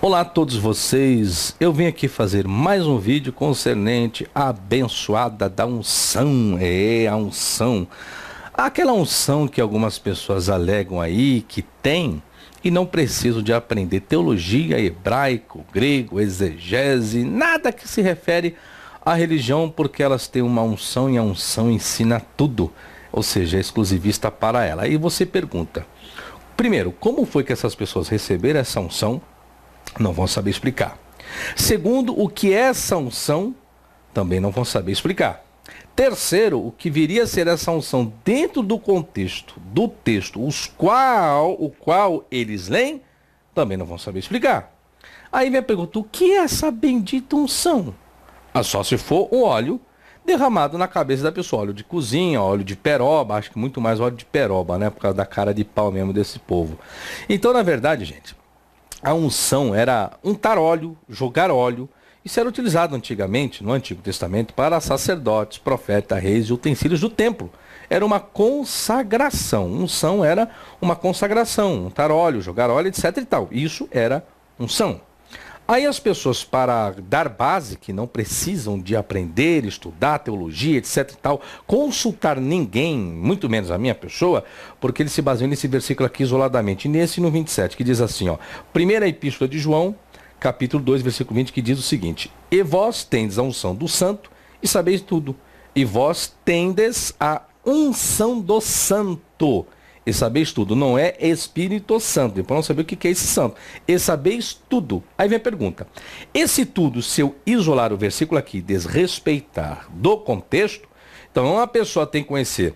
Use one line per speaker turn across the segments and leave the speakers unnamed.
Olá a todos vocês, eu vim aqui fazer mais um vídeo concernente à abençoada da unção, é a unção, aquela unção que algumas pessoas alegam aí que tem e não precisam de aprender teologia, hebraico, grego, exegese, nada que se refere à religião porque elas têm uma unção e a unção ensina tudo, ou seja, é exclusivista para ela. Aí você pergunta, primeiro, como foi que essas pessoas receberam essa unção? Não vão saber explicar. Segundo, o que é essa unção também não vão saber explicar. Terceiro, o que viria a ser essa unção dentro do contexto do texto, os qual, o qual eles leem, também não vão saber explicar. Aí me pergunta, o que é essa bendita unção? Ah, só se for o óleo derramado na cabeça da pessoa, óleo de cozinha, óleo de peroba, acho que muito mais óleo de peroba, né, por causa da cara de pau mesmo desse povo. Então, na verdade, gente, a unção era untar óleo, jogar óleo. Isso era utilizado antigamente, no Antigo Testamento, para sacerdotes, profetas, reis e utensílios do templo. Era uma consagração. Unção era uma consagração, untar óleo, jogar óleo, etc. E tal. Isso era unção. Aí as pessoas, para dar base, que não precisam de aprender, estudar teologia, etc e tal, consultar ninguém, muito menos a minha pessoa, porque ele se baseia nesse versículo aqui isoladamente, nesse no 27, que diz assim, ó, primeira epístola de João, capítulo 2, versículo 20, que diz o seguinte, E vós tendes a unção do santo e sabeis tudo, e vós tendes a unção do santo e sabeis tudo. Não é Espírito Santo. Para não saber o que é esse santo. E sabeis tudo. Aí vem a pergunta. Esse tudo, se eu isolar o versículo aqui, desrespeitar do contexto, então uma pessoa tem que conhecer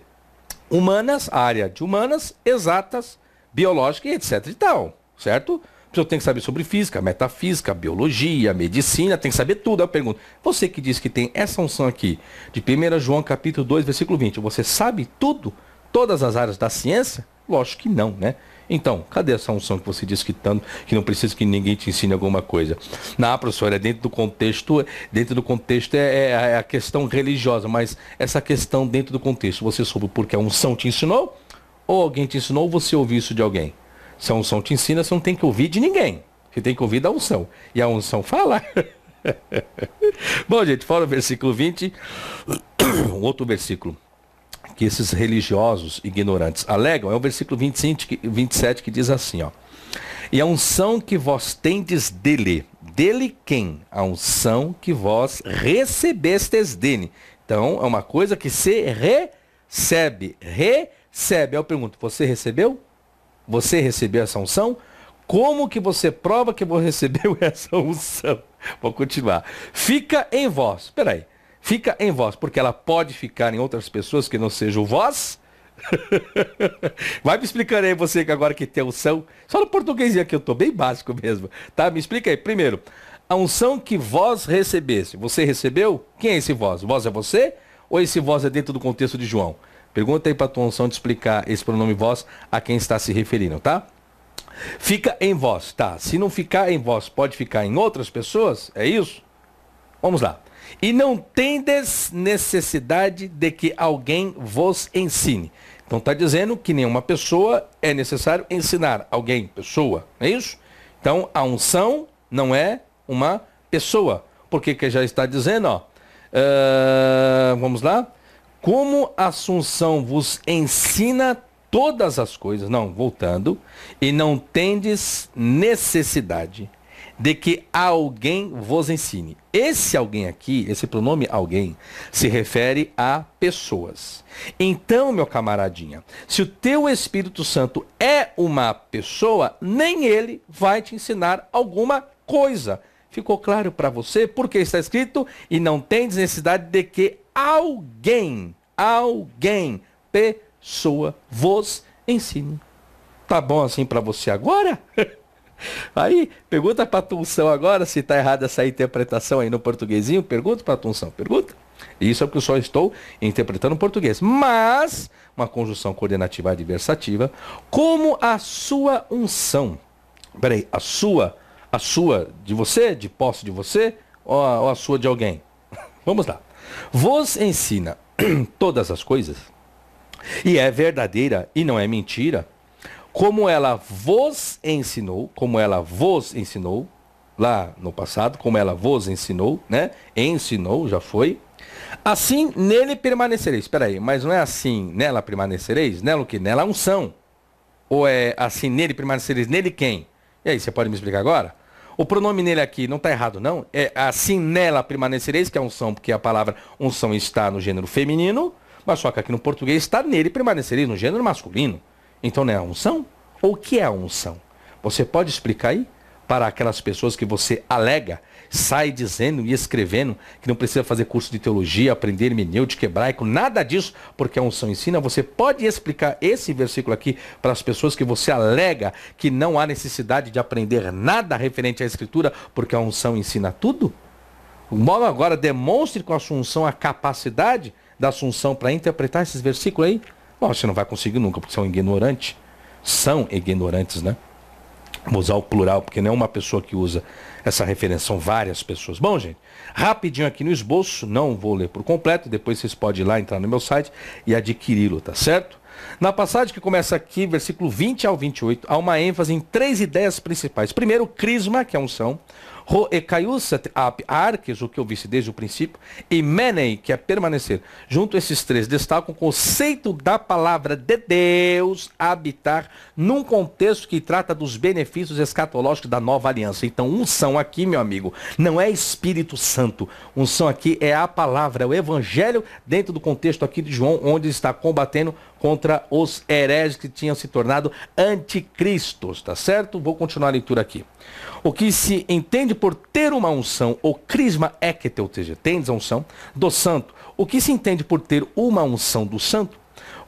humanas, a área de humanas, exatas, biológica e etc e tal. Certo? A pessoa tem que saber sobre física, metafísica, biologia, medicina, tem que saber tudo. Eu é pergunto, você que diz que tem essa unção aqui, de 1 João capítulo 2, versículo 20, você sabe tudo? Todas as áreas da ciência? Lógico que não, né? Então, cadê essa unção que você disse que, tanto, que não precisa que ninguém te ensine alguma coisa? Não, professora, é dentro do contexto, é, dentro do contexto é, é, é a questão religiosa, mas essa questão dentro do contexto, você soube porque a unção te ensinou? Ou alguém te ensinou ou você ouviu isso de alguém? Se a unção te ensina, você não tem que ouvir de ninguém. Você tem que ouvir da unção. E a unção fala. Bom, gente, fora o versículo 20, um outro versículo que esses religiosos ignorantes alegam é o versículo 25, 27 que diz assim, ó. E a unção que vós tendes dele, dele quem? A unção que vós recebestes dele. Então, é uma coisa que se recebe, recebe. Eu pergunto, você recebeu? Você recebeu essa unção? Como que você prova que você recebeu essa unção? Vou continuar. Fica em vós. Espera aí. Fica em vós, porque ela pode ficar em outras pessoas que não sejam vós. Vai me explicando aí você que agora que tem unção. Só no português é que eu tô bem básico mesmo. Tá? Me explica aí. Primeiro, a unção que vós recebesse. Você recebeu? Quem é esse vós? Vós é você? Ou esse vós é dentro do contexto de João? Pergunta aí para tua unção de explicar esse pronome vós a quem está se referindo, tá? Fica em vós, tá? Se não ficar em vós, pode ficar em outras pessoas? É isso? Vamos lá. E não tendes necessidade de que alguém vos ensine. Então está dizendo que nenhuma pessoa é necessário ensinar alguém, pessoa, não é isso? Então a unção não é uma pessoa. Porque que já está dizendo, ó, uh, vamos lá? Como a Assunção vos ensina todas as coisas, não, voltando, e não tendes necessidade de que alguém vos ensine. Esse alguém aqui, esse pronome alguém, se refere a pessoas. Então, meu camaradinha, se o teu Espírito Santo é uma pessoa, nem ele vai te ensinar alguma coisa. Ficou claro para você? Porque está escrito e não tem necessidade de que alguém, alguém, pessoa, vos ensine. Tá bom assim para você agora? Aí, pergunta para Tunção agora se está errada essa interpretação aí no portuguesinho. Pergunta para Tunção, pergunta. Isso é porque eu só estou interpretando português. Mas, uma conjunção coordenativa adversativa, como a sua unção. Peraí, a sua, a sua de você, de posse de você, ou a, ou a sua de alguém? Vamos lá. Vos ensina todas as coisas, e é verdadeira e não é mentira, como ela vos ensinou, como ela vos ensinou lá no passado, como ela vos ensinou, né? Ensinou, já foi. Assim nele permanecereis. Espera aí, mas não é assim nela permanecereis? Nela o que? Nela unção. Ou é assim nele permanecereis? Nele quem? E aí, você pode me explicar agora? O pronome nele aqui não está errado, não. É assim nela permanecereis, que é unção, porque a palavra unção está no gênero feminino, mas só que aqui no português está nele permanecereis no gênero masculino. Então não é a unção? Ou o que é a unção? Você pode explicar aí para aquelas pessoas que você alega, sai dizendo e escrevendo que não precisa fazer curso de teologia, aprender hermenêutica, hebraico, nada disso, porque a unção ensina. Você pode explicar esse versículo aqui para as pessoas que você alega que não há necessidade de aprender nada referente à escritura, porque a unção ensina tudo? Mola agora demonstre com a sua unção a capacidade da Assunção para interpretar esses versículos aí. Bom, você não vai conseguir nunca, porque são ignorantes. São ignorantes, né? Vou usar o plural, porque não é uma pessoa que usa essa referência, são várias pessoas. Bom, gente, rapidinho aqui no esboço, não vou ler por completo, depois vocês podem ir lá entrar no meu site e adquiri-lo, tá certo? Na passagem que começa aqui, versículo 20 ao 28, há uma ênfase em três ideias principais. Primeiro, o crisma, que é unção. Ho ap Arkes o que eu visse desde o princípio, e menei, que é permanecer. Junto a esses três, destaca o conceito da palavra de Deus habitar num contexto que trata dos benefícios escatológicos da nova aliança. Então, unção aqui, meu amigo, não é Espírito Santo. Unção aqui é a palavra, é o evangelho dentro do contexto aqui de João, onde está combatendo contra os hereges que tinham se tornado anticristos, tá certo? Vou continuar a leitura aqui. O que se entende por ter uma unção, ou crisma équete, ou seja, tens a unção, do santo, o que se entende por ter uma unção do santo?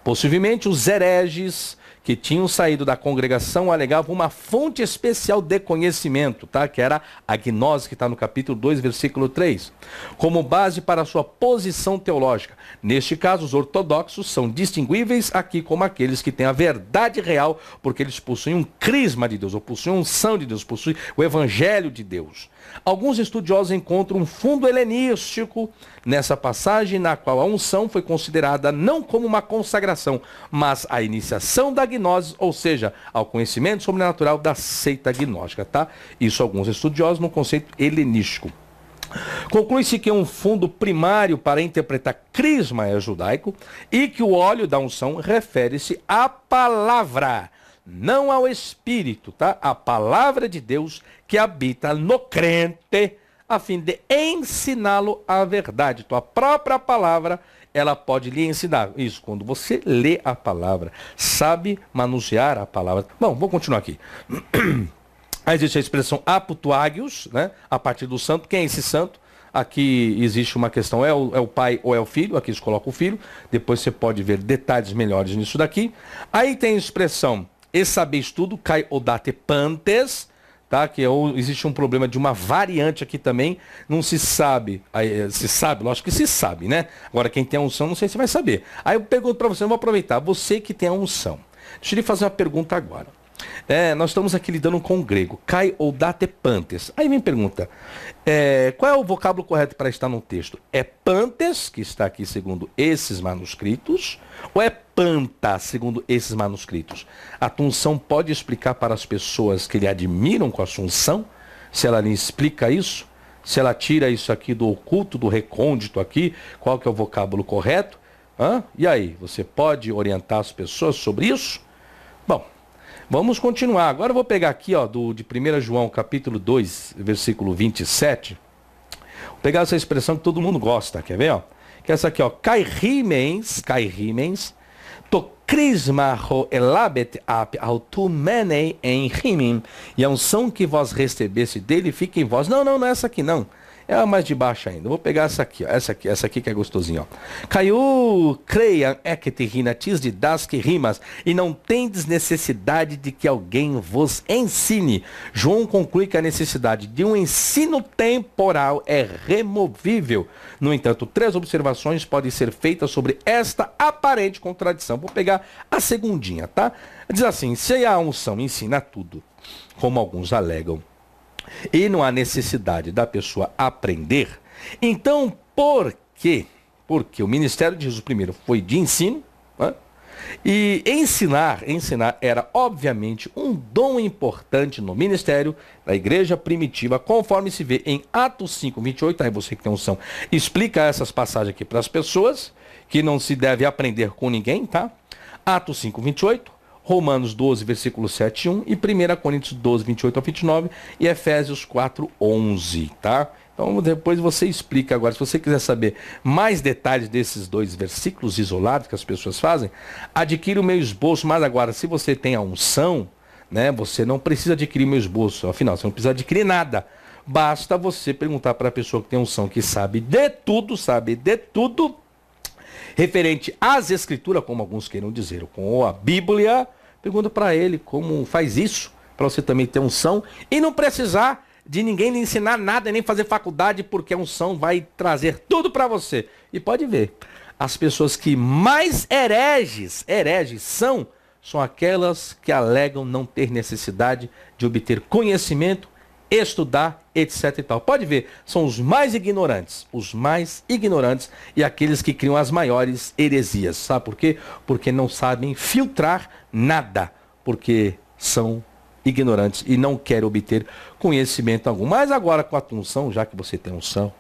Possivelmente os hereges, que tinham saído da congregação alegavam uma fonte especial de conhecimento, tá? que era a gnose, que está no capítulo 2, versículo 3, como base para sua posição teológica. Neste caso, os ortodoxos são distinguíveis aqui como aqueles que têm a verdade real, porque eles possuem um crisma de Deus, ou possuem um unção de Deus, possuem o evangelho de Deus. Alguns estudiosos encontram um fundo helenístico nessa passagem, na qual a unção foi considerada não como uma consagração, mas a iniciação da gnosis, ou seja, ao conhecimento sobrenatural da seita gnóstica, tá? Isso alguns estudiosos no conceito helenístico. Conclui-se que é um fundo primário para interpretar crisma é judaico e que o óleo da unção refere-se à palavra, não ao espírito, tá? A palavra de Deus que habita no crente a fim de ensiná-lo a verdade. Tua então, própria palavra ela pode lhe ensinar. Isso, quando você lê a palavra, sabe manusear a palavra. Bom, vou continuar aqui. Aí existe a expressão aputuágios, né? a partir do santo. Quem é esse santo? Aqui existe uma questão, é o, é o pai ou é o filho? Aqui se coloca o filho. Depois você pode ver detalhes melhores nisso daqui. Aí tem a expressão, e sabeis tudo, cai odate pantes, tá? Que é, ou existe um problema de uma variante aqui também, não se sabe. Aí, eh, se sabe, lógico que se sabe, né? Agora quem tem a unção, não sei se vai saber. Aí eu pergunto para você, eu vou aproveitar, você que tem a unção. Deixa eu lhe fazer uma pergunta agora. É, nós estamos aqui lidando com o grego, kai ou date pantes. Aí me pergunta, é, qual é o vocábulo correto para estar no texto? É pantes, que está aqui segundo esses manuscritos, ou é panta, segundo esses manuscritos? A tunção pode explicar para as pessoas que lhe admiram com a Assunção? se ela lhe explica isso? Se ela tira isso aqui do oculto, do recôndito aqui, qual que é o vocábulo correto? Hã? E aí, você pode orientar as pessoas sobre isso? Bom, Vamos continuar. Agora eu vou pegar aqui, ó, do, de 1 João, capítulo 2, versículo 27. Vou pegar essa expressão que todo mundo gosta, quer ver, ó? Que é essa aqui, ó. cai rimens, to crismarro elabet ap autumene en rimim. E a unção que vós recebeste dele fica em vós. Não, não, não é essa aqui, não. É a mais de baixo ainda. Vou pegar essa aqui, ó. Essa aqui, essa aqui que é gostosinha, ó. Caiu, creia, é que te rinatis de das que rimas, e não tendes necessidade de que alguém vos ensine. João conclui que a necessidade de um ensino temporal é removível. No entanto, três observações podem ser feitas sobre esta aparente contradição. Vou pegar a segundinha, tá? Diz assim, se a unção ensina tudo, como alguns alegam, e não há necessidade da pessoa aprender, então por quê? Porque o ministério de Jesus primeiro foi de ensino, né? e ensinar, ensinar era obviamente um dom importante no ministério da igreja primitiva, conforme se vê em Atos 5, 28, aí você que tem unção, explica essas passagens aqui para as pessoas, que não se deve aprender com ninguém, tá? Atos 5, 28, Romanos 12, versículo 7 1 e 1 Coríntios 12, 28 a 29 e Efésios 4, 11, tá? Então depois você explica agora. Se você quiser saber mais detalhes desses dois versículos isolados que as pessoas fazem, adquire o meu esboço. Mas agora, se você tem a unção, né, você não precisa adquirir o meu esboço. Afinal, você não precisa adquirir nada. Basta você perguntar para a pessoa que tem unção, que sabe de tudo, sabe de tudo, referente às escrituras, como alguns queiram dizer, com a Bíblia, Pergunta para ele como faz isso, para você também ter unção e não precisar de ninguém lhe ensinar nada, nem fazer faculdade, porque a unção vai trazer tudo para você. E pode ver, as pessoas que mais hereges, hereges são, são aquelas que alegam não ter necessidade de obter conhecimento, estudar etc e tal. Pode ver, são os mais ignorantes, os mais ignorantes e aqueles que criam as maiores heresias. Sabe por quê? Porque não sabem filtrar nada, porque são ignorantes e não querem obter conhecimento algum. Mas agora com a unção, já que você tem unção,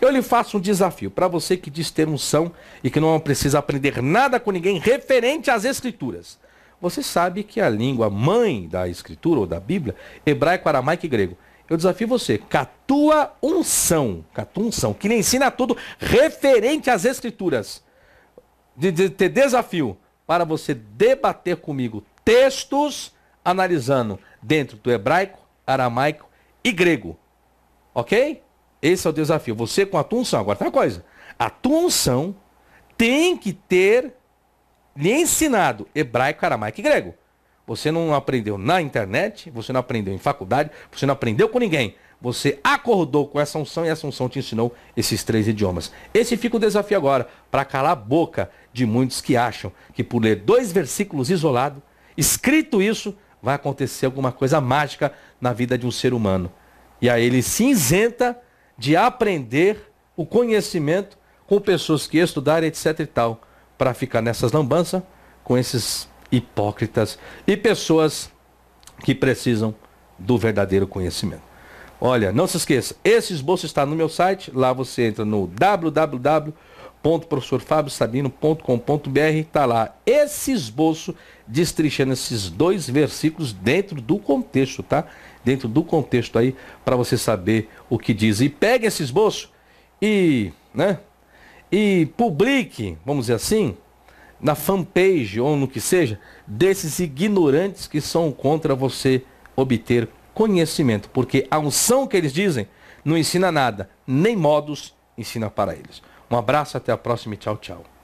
eu lhe faço um desafio para você que diz ter unção e que não precisa aprender nada com ninguém referente às escrituras. Você sabe que a língua mãe da escritura ou da Bíblia, hebraico, aramaico e grego. Eu desafio você, catua unção, catua unção, que lhe ensina tudo referente às escrituras. De, de, desafio para você debater comigo textos analisando dentro do hebraico, aramaico e grego. Ok? Esse é o desafio. Você com a tua unção. Agora tem uma coisa. A tua unção tem que ter lhe ensinado hebraico, aramaico e grego. Você não aprendeu na internet, você não aprendeu em faculdade, você não aprendeu com ninguém. Você acordou com essa unção e essa unção te ensinou esses três idiomas. Esse fica o desafio agora, para calar a boca de muitos que acham que por ler dois versículos isolados, escrito isso, vai acontecer alguma coisa mágica na vida de um ser humano. E aí ele se isenta de aprender o conhecimento com pessoas que estudaram, etc e tal, para ficar nessas lambanças com esses hipócritas e pessoas que precisam do verdadeiro conhecimento. Olha, não se esqueça, esse esboço está no meu site, lá você entra no www.professorfabiosabino.com.br, está lá esse esboço destrinchando esses dois versículos dentro do contexto, tá? Dentro do contexto aí, para você saber o que diz. E pegue esse esboço e, né? E publique, vamos dizer assim, na fanpage ou no que seja, desses ignorantes que são contra você obter conhecimento, porque a unção que eles dizem não ensina nada, nem modos ensina para eles. Um abraço, até a próxima e tchau, tchau.